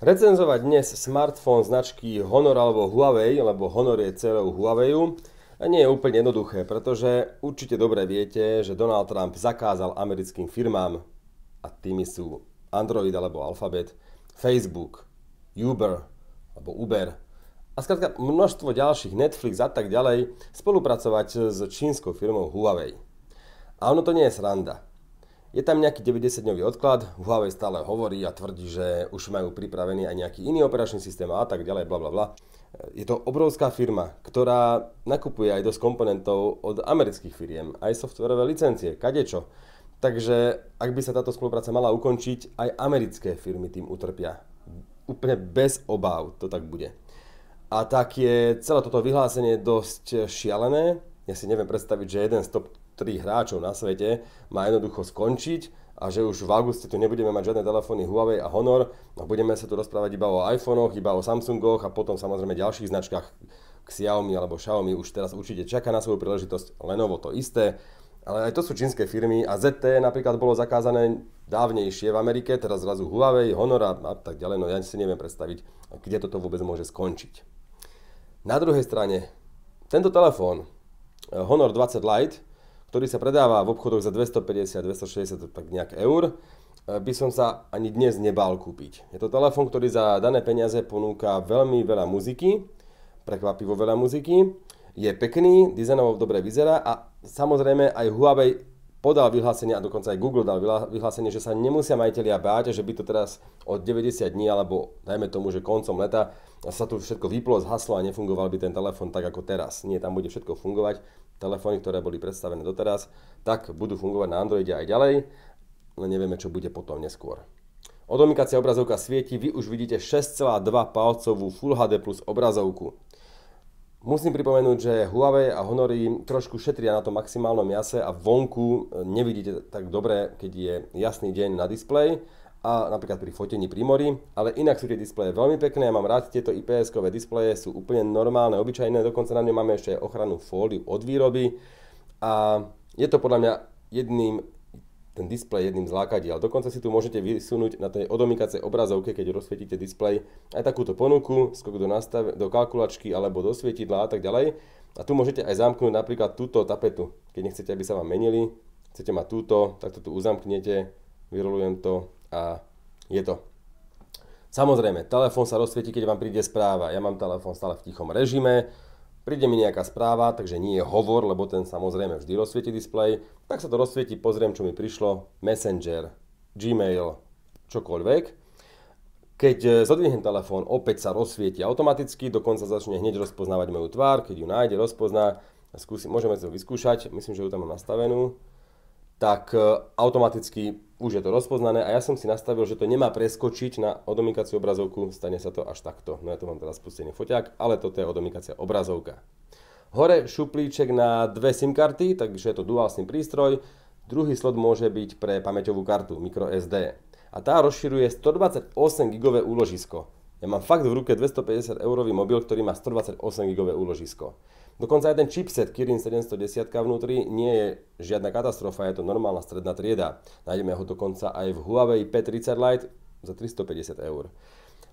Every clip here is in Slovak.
Recenzovať dnes smartfón značky Honor alebo Huawei, lebo Honor je celou Huaweiu, nie je úplne jednoduché, pretože určite dobre viete, že Donald Trump zakázal americkým firmám, a tými sú Android alebo Alphabet, Facebook, Uber alebo Uber a skrátka množstvo ďalších Netflix a tak ďalej spolupracovať s čínskou firmou Huawei. A ono to nie je sranda. Je tam nejaký 90-dňový odklad, v hlave stále hovorí a tvrdí, že už majú pripravený aj nejaký iný operačný systém a tak ďalej, bla bla bla. Je to obrovská firma, ktorá nakupuje aj dosť komponentov od amerických firiem, aj softverové licencie, kadečo. Takže ak by sa táto spolupráca mala ukončiť, aj americké firmy tým utrpia. Úplne bez obáv to tak bude. A tak je celé toto vyhlásenie dosť šialené. Ja si neviem predstaviť, že jeden z top 3 hráčov na svete má jednoducho skončiť a že už v auguste tu nebudeme mať žiadne telefóny Huawei a Honor a budeme sa tu rozprávať iba o iPhone, iba o Samsungoch a potom samozrejme ďalších značkách Xiaomi alebo Xiaomi už teraz určite čaká na svoju príležitosť, Lenovo to isté, ale aj to sú čínske firmy a ZTE napríklad bolo zakázané dávnejšie v Amerike, teraz zrazu Huawei, Honor a tak ďalej, no ja si neviem predstaviť, kde toto vôbec môže skončiť. Na druhej strane, tento telefón, eh, Honor 20 Lite, ktorý sa predáva v obchodoch za 250, 260, tak nejak eur, e, by som sa ani dnes nebal kúpiť. Je to telefón, ktorý za dané peniaze ponúka veľmi veľa muziky, prekvapivo veľa muziky, je pekný, dizajnovo dobre vyzerá a samozrejme aj Huawei podal vyhlásenie a dokonca aj Google dal vyhlásenie, že sa nemusia majiteľia báť, že by to teraz od 90 dní alebo dajme tomu, že koncom leta sa tu všetko vyplo, zhaslo a nefungoval by ten telefón tak ako teraz. Nie, tam bude všetko fungovať telefóny, ktoré boli predstavené doteraz, tak budú fungovať na Androide aj ďalej, len no nevieme, čo bude potom neskôr. Odomýkacia obrazovka svieti, vy už vidíte 6,2 palcovú Full HD plus obrazovku. Musím pripomenúť, že Huawei a Honory trošku šetria na tom maximálnom jase a vonku nevidíte tak dobre, keď je jasný deň na displeji a napríklad pri fotení pri mori, ale inak sú tie displeje veľmi pekné, ja mám rád tieto IPS-kové displeje, sú úplne normálne, obyčajné, dokonca na ňom máme ešte ochranu fóliu od výroby a je to podľa mňa jedným, ten displej jedným z lákadiel. Dokonca si tu môžete vysunúť na tej odomýkacej obrazovke, keď rozsvietíte displej, aj takúto ponuku, skok do, nastav- do kalkulačky alebo do svietidla a tak ďalej. A tu môžete aj zamknúť napríklad túto tapetu. Keď nechcete, aby sa vám menili, chcete mať túto, tak to tu uzamknete, vyrolujem to a je to. Samozrejme, telefón sa rozsvieti, keď vám príde správa. Ja mám telefón stále v tichom režime, príde mi nejaká správa, takže nie je hovor, lebo ten samozrejme vždy rozsvieti displej. Tak sa to rozsvieti, pozriem, čo mi prišlo, Messenger, Gmail, čokoľvek. Keď e, zodvihnem telefón, opäť sa rozsvieti automaticky, dokonca začne hneď rozpoznávať moju tvár, keď ju nájde, rozpozná, skúsi, môžeme to vyskúšať, myslím, že ju tam mám nastavenú, tak e, automaticky už je to rozpoznané a ja som si nastavil, že to nemá preskočiť na odomýkaciu obrazovku, stane sa to až takto. No ja tu mám teraz spustený foťák, ale toto je odomikacia obrazovka. Hore šuplíček na dve SIM karty, takže je to dual SIM prístroj. Druhý slot môže byť pre pamäťovú kartu microSD. A tá rozširuje 128 GB úložisko. Ja mám fakt v ruke 250 eurový mobil, ktorý má 128 gigové úložisko. Dokonca aj ten chipset Kirin 710 vnútri nie je žiadna katastrofa, je to normálna stredná trieda. Nájdeme ho dokonca aj v Huawei P30 Lite za 350 eur.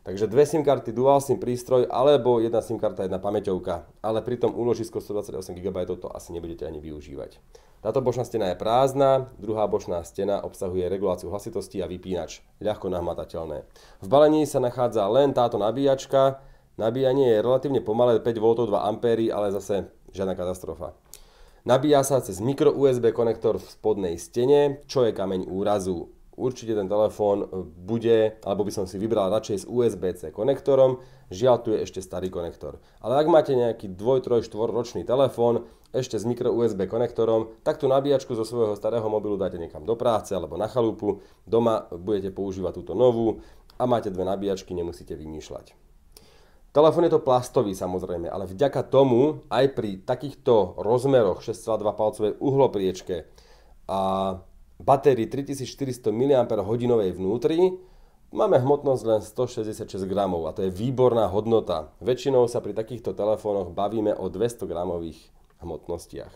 Takže dve SIM karty, dual SIM prístroj alebo jedna SIM karta, jedna pamäťovka. Ale pri tom úložisko 128 GB to asi nebudete ani využívať. Táto bočná stena je prázdna, druhá bočná stena obsahuje reguláciu hlasitosti a vypínač, ľahko nahmatateľné. V balení sa nachádza len táto nabíjačka, nabíjanie je relatívne pomalé 5V 2A, ale zase žiadna katastrofa. Nabíja sa cez mikro USB konektor v spodnej stene, čo je kameň úrazu určite ten telefón bude, alebo by som si vybral radšej s USB-C konektorom, žiaľ tu je ešte starý konektor. Ale ak máte nejaký 2, 3, 4 ročný telefón, ešte s mikro USB konektorom, tak tú nabíjačku zo svojho starého mobilu dáte niekam do práce alebo na chalúpu, doma budete používať túto novú a máte dve nabíjačky, nemusíte vymýšľať. Telefón je to plastový samozrejme, ale vďaka tomu aj pri takýchto rozmeroch 6,2 palcovej uhlopriečke a batérii 3400 mAh vnútri, máme hmotnosť len 166 g a to je výborná hodnota. Väčšinou sa pri takýchto telefónoch bavíme o 200 g hmotnostiach.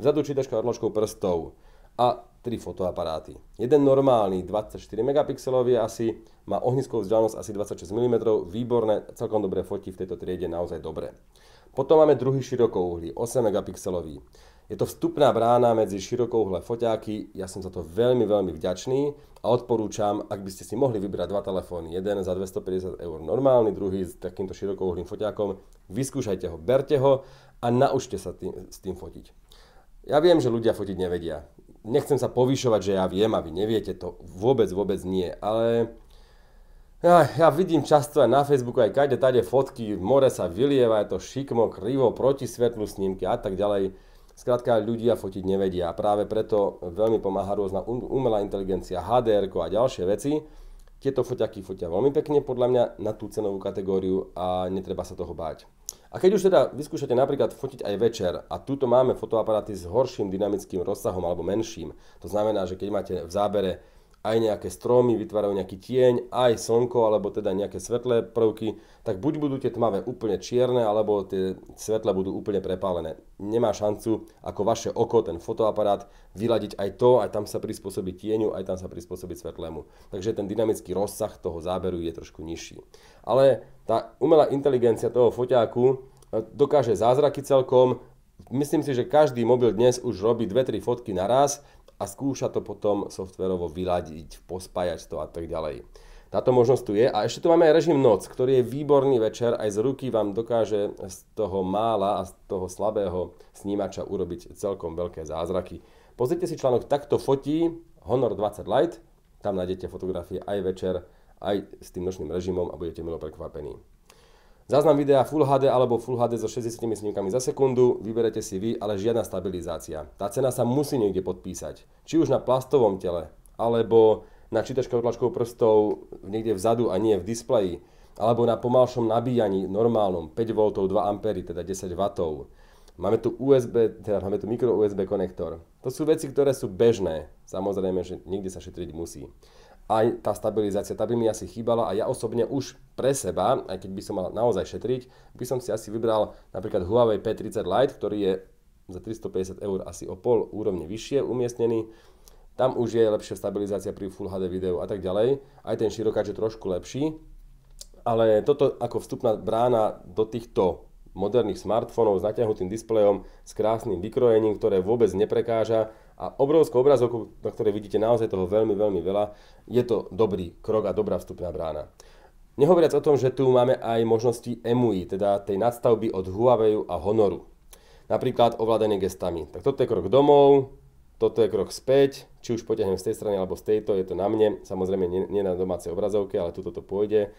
Vzadu čítačka odložkou prstov a tri fotoaparáty. Jeden normálny 24 megapixelový asi, má ohniskovú vzdialenosť asi 26 mm, výborné, celkom dobre fotí v tejto triede, naozaj dobre. Potom máme druhý širokouhly, 8 megapixelový. Je to vstupná brána medzi širokouhle foťáky, ja som za to veľmi, veľmi vďačný a odporúčam, ak by ste si mohli vybrať dva telefóny, jeden za 250 eur normálny, druhý s takýmto širokouhlým foťákom, vyskúšajte ho, berte ho a naučte sa tým, s tým fotiť. Ja viem, že ľudia fotiť nevedia. Nechcem sa povyšovať, že ja viem a vy neviete, to vôbec, vôbec nie, ale ja, ja vidím často aj na Facebooku, aj kade, tade fotky, more sa vylieva, je to šikmo, krivo, proti svetlu snímky a tak ďalej Skrátka, ľudia fotiť nevedia a práve preto veľmi pomáha rôzna um, umelá inteligencia, HDR a ďalšie veci. Tieto foťaky fotia veľmi pekne podľa mňa na tú cenovú kategóriu a netreba sa toho báť. A keď už teda vyskúšate napríklad fotiť aj večer a tuto máme fotoaparáty s horším dynamickým rozsahom alebo menším, to znamená, že keď máte v zábere aj nejaké stromy, vytvárajú nejaký tieň, aj slnko, alebo teda nejaké svetlé prvky, tak buď budú tie tmavé úplne čierne, alebo tie svetla budú úplne prepálené. Nemá šancu ako vaše oko, ten fotoaparát, vyladiť aj to, aj tam sa prispôsobí tieňu, aj tam sa prispôsobí svetlému. Takže ten dynamický rozsah toho záberu je trošku nižší. Ale tá umelá inteligencia toho foťáku e, dokáže zázraky celkom, Myslím si, že každý mobil dnes už robí 2-3 fotky naraz, a skúša to potom softverovo vyladiť, pospájať to a tak ďalej. Táto možnosť tu je a ešte tu máme aj režim noc, ktorý je výborný večer, aj z ruky vám dokáže z toho mála a z toho slabého snímača urobiť celkom veľké zázraky. Pozrite si článok Takto fotí, Honor 20 Lite, tam nájdete fotografie aj večer, aj s tým nočným režimom a budete milo prekvapení. Záznam videa Full HD alebo Full HD so 60 snímkami za sekundu vyberete si vy, ale žiadna stabilizácia. Tá cena sa musí niekde podpísať. Či už na plastovom tele, alebo na čítačke otlačkov prstov niekde vzadu a nie v displeji, alebo na pomalšom nabíjaní normálnom 5V 2A, teda 10W. Máme tu USB, teda máme tu mikro USB konektor. To sú veci, ktoré sú bežné. Samozrejme, že niekde sa šetriť musí aj tá stabilizácia, tá by mi asi chýbala a ja osobne už pre seba, aj keď by som mal naozaj šetriť, by som si asi vybral napríklad Huawei P30 Lite, ktorý je za 350 eur asi o pol úrovne vyššie umiestnený. Tam už je lepšia stabilizácia pri Full HD videu a tak ďalej. Aj ten širokáč je trošku lepší, ale toto ako vstupná brána do týchto moderných smartfónov s natiahnutým displejom, s krásnym vykrojením, ktoré vôbec neprekáža a obrovskou obrazovku, na ktorej vidíte naozaj toho veľmi, veľmi veľa, je to dobrý krok a dobrá vstupná brána. Nehovoriac o tom, že tu máme aj možnosti EMUI, teda tej nadstavby od Huawei a Honoru. Napríklad ovládanie gestami. Tak toto je krok domov, toto je krok späť, či už potiahnem z tej strany alebo z tejto, je to na mne, samozrejme nie, nie na domácej obrazovke, ale tuto to pôjde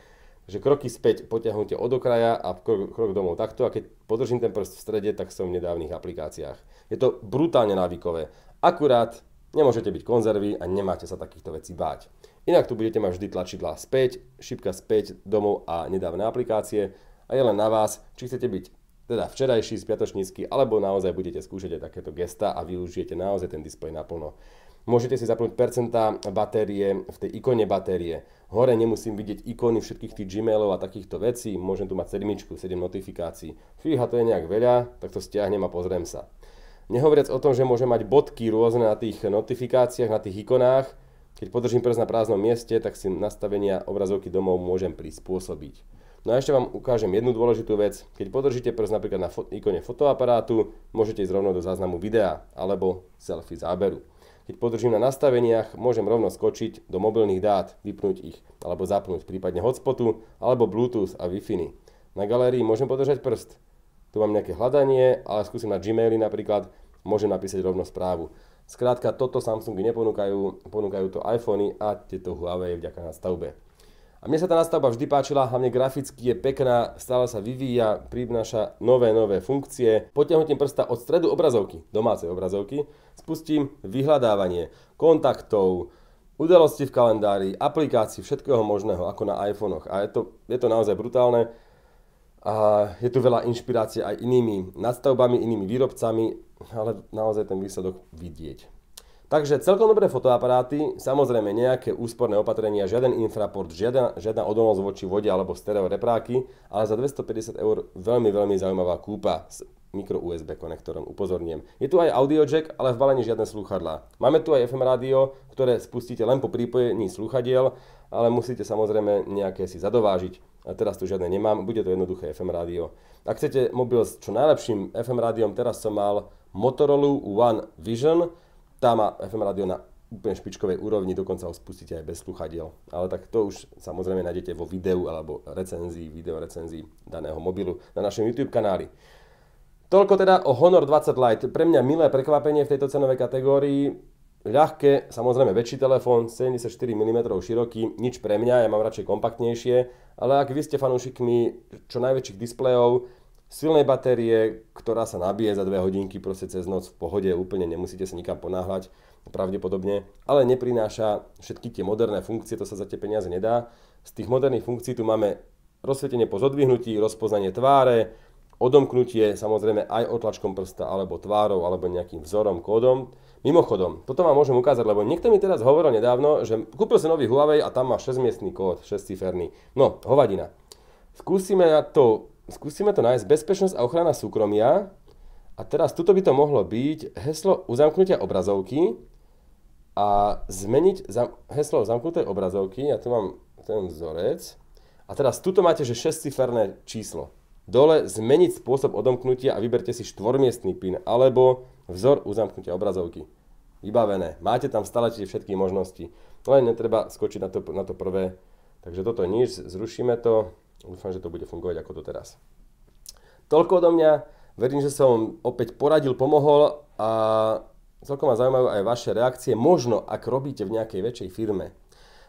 že kroky späť potiahnute od okraja a krok, krok domov takto a keď podržím ten prst v strede, tak som v nedávnych aplikáciách. Je to brutálne návykové. Akurát nemôžete byť konzervy a nemáte sa takýchto vecí báť. Inak tu budete mať vždy tlačidla späť, šipka späť domov a nedávne aplikácie a je len na vás, či chcete byť teda včerajší, spiatočnícky, alebo naozaj budete skúšať aj takéto gesta a využijete naozaj ten displej naplno. Môžete si zapnúť percentá batérie v tej ikone batérie. Hore nemusím vidieť ikony všetkých tých Gmailov a takýchto vecí. Môžem tu mať sedmičku, 7 notifikácií. Fíha, to je nejak veľa, tak to stiahnem a pozriem sa. Nehovoriac o tom, že môžem mať bodky rôzne na tých notifikáciách, na tých ikonách. Keď podržím prst na prázdnom mieste, tak si nastavenia obrazovky domov môžem prispôsobiť. No a ešte vám ukážem jednu dôležitú vec. Keď podržíte prst napríklad na fo- ikone fotoaparátu, môžete ísť rovno do záznamu videa alebo selfie záberu. Keď podržím na nastaveniach, môžem rovno skočiť do mobilných dát, vypnúť ich, alebo zapnúť, prípadne hotspotu, alebo Bluetooth a Wi-Fi. Na galérii môžem podržať prst. Tu mám nejaké hľadanie, ale skúsim na Gmaili napríklad, môžem napísať rovno správu. Skrátka, toto Samsungy neponúkajú, ponúkajú to iPhony a tieto Huawei vďaka stavbe. A mne sa tá nastavba vždy páčila, hlavne graficky je pekná, stále sa vyvíja, prináša nové, nové funkcie. Potiahnutím prsta od stredu obrazovky, domácej obrazovky, spustím vyhľadávanie kontaktov, udalosti v kalendári, aplikácií, všetkého možného, ako na iPhonech. A je to, je to naozaj brutálne. A je tu veľa inšpirácie aj inými nadstavbami, inými výrobcami, ale naozaj ten výsledok vidieť. Takže celkom dobré fotoaparáty, samozrejme nejaké úsporné opatrenia, žiaden infraport, žiadna, žiadna odolnosť voči vode alebo stereo repráky, ale za 250 eur veľmi, veľmi zaujímavá kúpa s mikro USB konektorom, upozorniem. Je tu aj audio jack, ale v balení žiadne slúchadlá. Máme tu aj FM rádio, ktoré spustíte len po prípojení slúchadiel, ale musíte samozrejme nejaké si zadovážiť. A teraz tu žiadne nemám, bude to jednoduché FM rádio. Ak chcete mobil s čo najlepším FM rádiom, teraz som mal Motorola One Vision, tá má FM rádio na úplne špičkovej úrovni, dokonca ho spustíte aj bez sluchadiel. Ale tak to už samozrejme nájdete vo videu alebo recenzii, recenzii daného mobilu na našom YouTube kanáli. Toľko teda o Honor 20 Lite. Pre mňa milé prekvapenie v tejto cenovej kategórii. Ľahké, samozrejme väčší telefón, 74 mm široký, nič pre mňa, ja mám radšej kompaktnejšie, ale ak vy ste fanúšikmi čo najväčších displejov, silnej batérie, ktorá sa nabije za 2 hodinky proste cez noc v pohode, úplne nemusíte sa nikam ponáhľať pravdepodobne, ale neprináša všetky tie moderné funkcie, to sa za tie peniaze nedá. Z tých moderných funkcií tu máme rozsvietenie po zodvihnutí, rozpoznanie tváre, odomknutie samozrejme aj otlačkom prsta alebo tvárou alebo nejakým vzorom, kódom. Mimochodom, toto vám môžem ukázať, lebo niekto mi teraz hovoril nedávno, že kúpil si nový Huawei a tam má 6-miestný kód, 6-ciferný. No, hovadina. Skúsime na to skúsime to nájsť. Bezpečnosť a ochrana súkromia. A teraz tuto by to mohlo byť heslo uzamknutia obrazovky a zmeniť zam- heslo zamknutej obrazovky. Ja tu mám ten vzorec. A teraz tuto máte, že 6-ciferné číslo. Dole zmeniť spôsob odomknutia a vyberte si štvormiestný pin alebo vzor uzamknutia obrazovky. Vybavené. Máte tam stále tie všetky možnosti. Len netreba skočiť na to, na to prvé. Takže toto nič, zrušíme to. Dúfam, že to bude fungovať ako doteraz. Toľko odo mňa. Verím, že som opäť poradil, pomohol a celkom ma zaujímajú aj vaše reakcie. Možno, ak robíte v nejakej väčšej firme,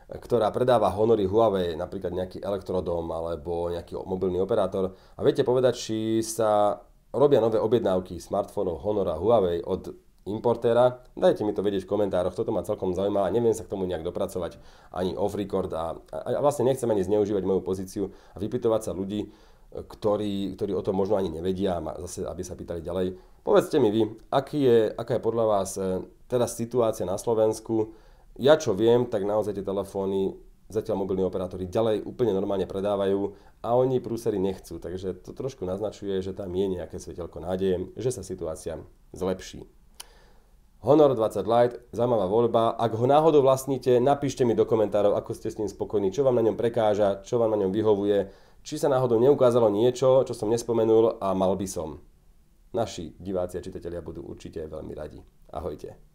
ktorá predáva honory Huawei, napríklad nejaký elektrodom alebo nejaký mobilný operátor a viete povedať, či sa robia nové objednávky smartfónov Honora Huawei od importéra. Dajte mi to vedieť v komentároch, toto ma celkom zaujíma a neviem sa k tomu nejak dopracovať ani off record a, a vlastne nechcem ani zneužívať moju pozíciu a vypytovať sa ľudí, e, ktorí, ktorí o tom možno ani nevedia, a zase aby sa pýtali ďalej. Povedzte mi vy, aký je, aká je podľa vás e, teraz situácia na Slovensku. Ja čo viem, tak naozaj tie telefóny zatiaľ mobilní operátori ďalej úplne normálne predávajú a oni prúsery nechcú. Takže to trošku naznačuje, že tam je nejaké svetelko nádeje, že sa situácia zlepší. Honor 20 Lite, zaujímavá voľba. Ak ho náhodou vlastníte, napíšte mi do komentárov, ako ste s ním spokojní, čo vám na ňom prekáža, čo vám na ňom vyhovuje, či sa náhodou neukázalo niečo, čo som nespomenul a mal by som. Naši diváci a čitatelia budú určite veľmi radi. Ahojte.